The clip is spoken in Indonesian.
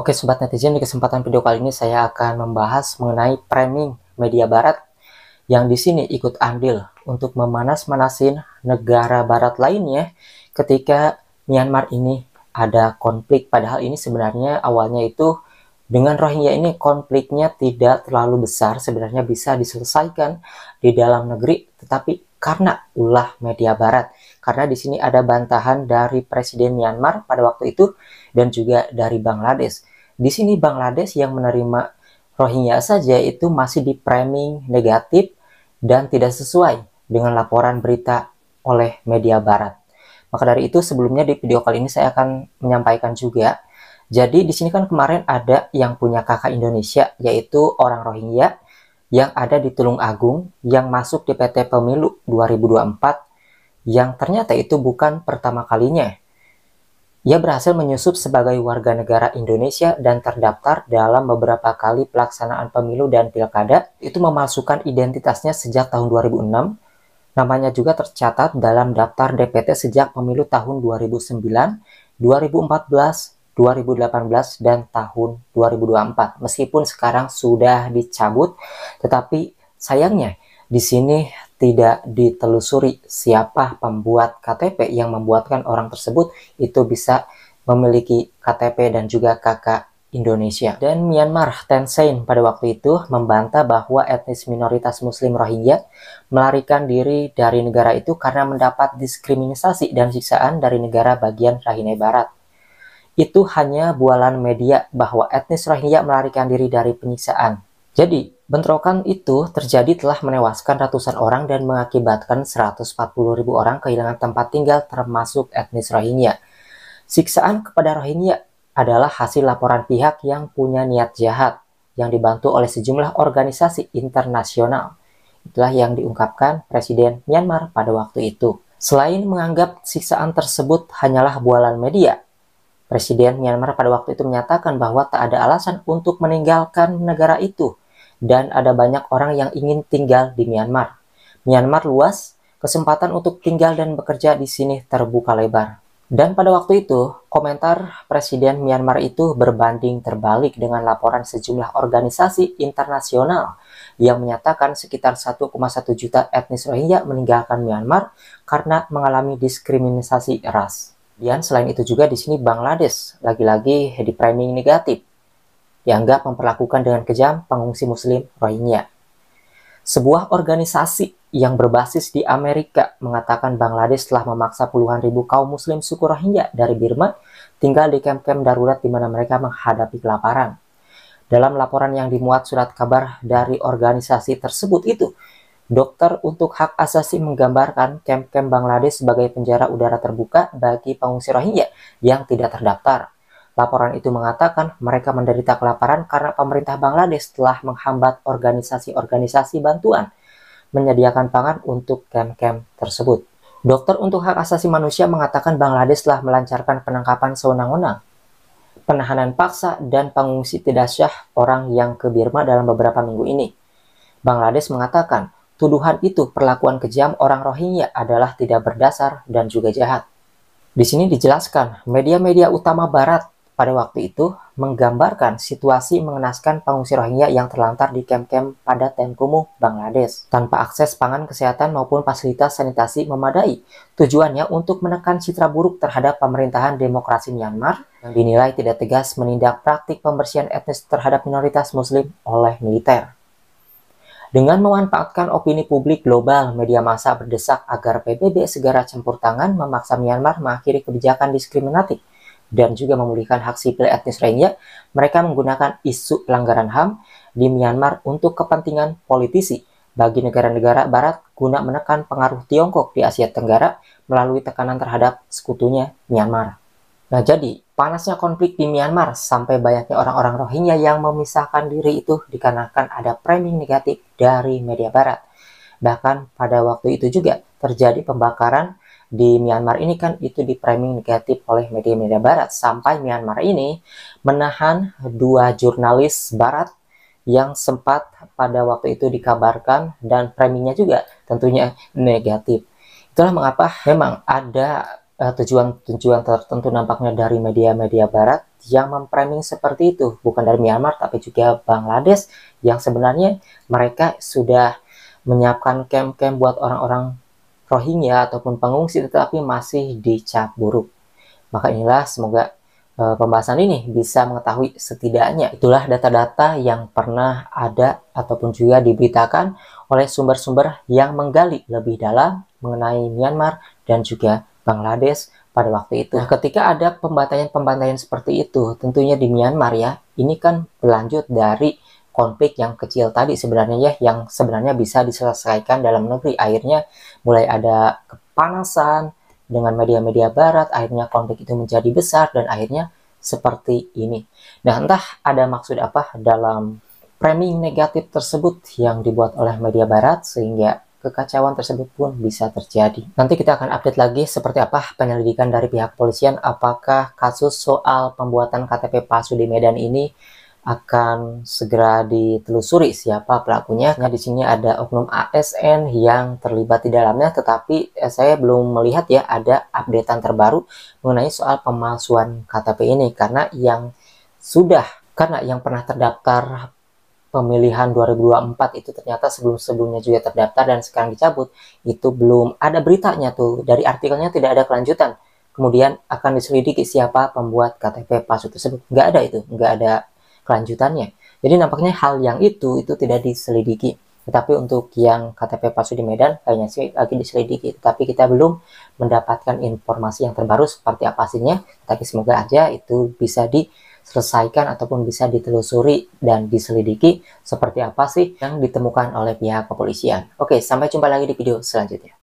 Oke Sobat Netizen, di kesempatan video kali ini saya akan membahas mengenai framing media barat yang di sini ikut andil untuk memanas-manasin negara barat lainnya ketika Myanmar ini ada konflik. Padahal ini sebenarnya awalnya itu dengan Rohingya ini konfliknya tidak terlalu besar, sebenarnya bisa diselesaikan di dalam negeri, tetapi karena ulah media barat. Karena di sini ada bantahan dari Presiden Myanmar pada waktu itu dan juga dari Bangladesh. Di sini Bangladesh yang menerima Rohingya saja itu masih di framing negatif dan tidak sesuai dengan laporan berita oleh media barat. Maka dari itu sebelumnya di video kali ini saya akan menyampaikan juga. Jadi di sini kan kemarin ada yang punya kakak Indonesia yaitu orang Rohingya yang ada di Tulung Agung yang masuk di PT Pemilu 2024 yang ternyata itu bukan pertama kalinya ia berhasil menyusup sebagai warga negara Indonesia dan terdaftar dalam beberapa kali pelaksanaan pemilu dan pilkada. Itu memalsukan identitasnya sejak tahun 2006. Namanya juga tercatat dalam daftar DPT sejak pemilu tahun 2009, 2014, 2018, dan tahun 2024. Meskipun sekarang sudah dicabut, tetapi sayangnya di sini tidak ditelusuri siapa pembuat KTP yang membuatkan orang tersebut itu bisa memiliki KTP dan juga KK Indonesia. Dan Myanmar, Tensein pada waktu itu membantah bahwa etnis minoritas muslim Rohingya melarikan diri dari negara itu karena mendapat diskriminasi dan siksaan dari negara bagian Rahine Barat. Itu hanya bualan media bahwa etnis Rohingya melarikan diri dari penyiksaan. Jadi, Bentrokan itu terjadi telah menewaskan ratusan orang dan mengakibatkan 140 ribu orang kehilangan tempat tinggal termasuk etnis Rohingya. Siksaan kepada Rohingya adalah hasil laporan pihak yang punya niat jahat yang dibantu oleh sejumlah organisasi internasional. Itulah yang diungkapkan Presiden Myanmar pada waktu itu. Selain menganggap siksaan tersebut hanyalah bualan media, Presiden Myanmar pada waktu itu menyatakan bahwa tak ada alasan untuk meninggalkan negara itu dan ada banyak orang yang ingin tinggal di Myanmar. Myanmar luas, kesempatan untuk tinggal dan bekerja di sini terbuka lebar. Dan pada waktu itu, komentar Presiden Myanmar itu berbanding terbalik dengan laporan sejumlah organisasi internasional yang menyatakan sekitar 1,1 juta etnis Rohingya meninggalkan Myanmar karena mengalami diskriminasi ras. Dan selain itu juga di sini Bangladesh lagi-lagi di priming negatif dianggap memperlakukan dengan kejam pengungsi muslim Rohingya. Sebuah organisasi yang berbasis di Amerika mengatakan Bangladesh telah memaksa puluhan ribu kaum muslim suku Rohingya dari Birma tinggal di kamp-kamp darurat di mana mereka menghadapi kelaparan. Dalam laporan yang dimuat surat kabar dari organisasi tersebut itu, Dokter untuk hak asasi menggambarkan kamp-kamp Bangladesh sebagai penjara udara terbuka bagi pengungsi Rohingya yang tidak terdaftar. Laporan itu mengatakan mereka menderita kelaparan karena pemerintah Bangladesh telah menghambat organisasi-organisasi bantuan menyediakan pangan untuk kem-kem tersebut. Dokter untuk hak asasi manusia mengatakan Bangladesh telah melancarkan penangkapan sewenang-wenang, penahanan paksa, dan pengungsi tidak syah orang yang ke Birma dalam beberapa minggu ini. Bangladesh mengatakan tuduhan itu perlakuan kejam orang Rohingya adalah tidak berdasar dan juga jahat. Di sini dijelaskan, media-media utama Barat pada waktu itu menggambarkan situasi mengenaskan pengungsi Rohingya yang terlantar di kem-kem pada Tenkumu, Bangladesh, tanpa akses pangan kesehatan maupun fasilitas sanitasi memadai. Tujuannya untuk menekan citra buruk terhadap pemerintahan demokrasi Myanmar yang dinilai tidak tegas menindak praktik pembersihan etnis terhadap minoritas muslim oleh militer. Dengan memanfaatkan opini publik global, media massa berdesak agar PBB segera campur tangan memaksa Myanmar mengakhiri kebijakan diskriminatif dan juga memulihkan hak sipil etnis Rohingya, mereka menggunakan isu pelanggaran HAM di Myanmar untuk kepentingan politisi bagi negara-negara barat guna menekan pengaruh Tiongkok di Asia Tenggara melalui tekanan terhadap sekutunya Myanmar. Nah jadi, panasnya konflik di Myanmar sampai banyaknya orang-orang Rohingya yang memisahkan diri itu dikarenakan ada framing negatif dari media barat. Bahkan pada waktu itu juga terjadi pembakaran di Myanmar ini kan itu di framing negatif oleh media-media barat sampai Myanmar ini menahan dua jurnalis barat yang sempat pada waktu itu dikabarkan dan framingnya juga tentunya negatif. Itulah mengapa memang ada eh, tujuan-tujuan tertentu nampaknya dari media-media barat yang memframing seperti itu, bukan dari Myanmar tapi juga Bangladesh yang sebenarnya mereka sudah menyiapkan camp-camp buat orang-orang Rohingya ataupun pengungsi tetapi masih dicap buruk. Maka inilah semoga e, pembahasan ini bisa mengetahui setidaknya itulah data-data yang pernah ada ataupun juga diberitakan oleh sumber-sumber yang menggali lebih dalam mengenai Myanmar dan juga Bangladesh pada waktu itu. Nah, ketika ada pembantaian-pembantaian seperti itu, tentunya di Myanmar ya, ini kan berlanjut dari konflik yang kecil tadi sebenarnya ya yang sebenarnya bisa diselesaikan dalam negeri akhirnya mulai ada kepanasan dengan media-media barat akhirnya konflik itu menjadi besar dan akhirnya seperti ini nah entah ada maksud apa dalam framing negatif tersebut yang dibuat oleh media barat sehingga kekacauan tersebut pun bisa terjadi. Nanti kita akan update lagi seperti apa penyelidikan dari pihak polisian apakah kasus soal pembuatan KTP palsu di Medan ini akan segera ditelusuri siapa pelakunya. Karena di sini ada oknum ASN yang terlibat di dalamnya, tetapi eh, saya belum melihat ya ada updatean terbaru mengenai soal pemalsuan KTP ini karena yang sudah karena yang pernah terdaftar pemilihan 2024 itu ternyata sebelum-sebelumnya juga terdaftar dan sekarang dicabut itu belum ada beritanya tuh dari artikelnya tidak ada kelanjutan kemudian akan diselidiki siapa pembuat KTP palsu tersebut nggak ada itu nggak ada kelanjutannya. Jadi nampaknya hal yang itu itu tidak diselidiki. Tetapi untuk yang KTP palsu di Medan kayaknya sih lagi diselidiki. Tapi kita belum mendapatkan informasi yang terbaru seperti apa hasilnya. Tapi semoga aja itu bisa diselesaikan ataupun bisa ditelusuri dan diselidiki seperti apa sih yang ditemukan oleh pihak kepolisian. Oke, sampai jumpa lagi di video selanjutnya.